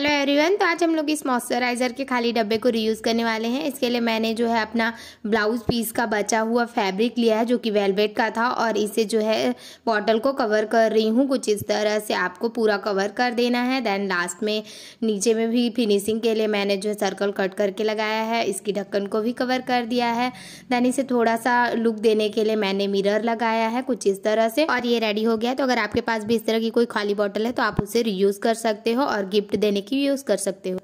hello everyone तो आज हम लोग इस मॉइस्चराइज़र के खाली डब्बे को रीयूज़ करने वाले हैं इसके लिए मैंने जो है अपना ब्लाउज़ पीस का बचा हुआ फैब्रिक लिया है जो कि वेलवेट का था और इसे जो है बॉटल को कवर कर रही हूँ कुछ इस तरह से आपको पूरा कवर कर देना है देन लास्ट में नीचे में भी फिनिशिंग के लिए मैंने जो है सर्कल कट करके लगाया है इसकी ढक्कन को भी कवर कर दिया है देन इसे थोड़ा सा लुक देने के लिए मैंने मिरर लगाया है कुछ इस तरह से और ये रेडी हो गया तो अगर आपके पास भी इस तरह की कोई खाली बॉटल है तो आप उसे रीयूज़ कर सकते हो और गिफ्ट देने की यूज़ कर सकते हो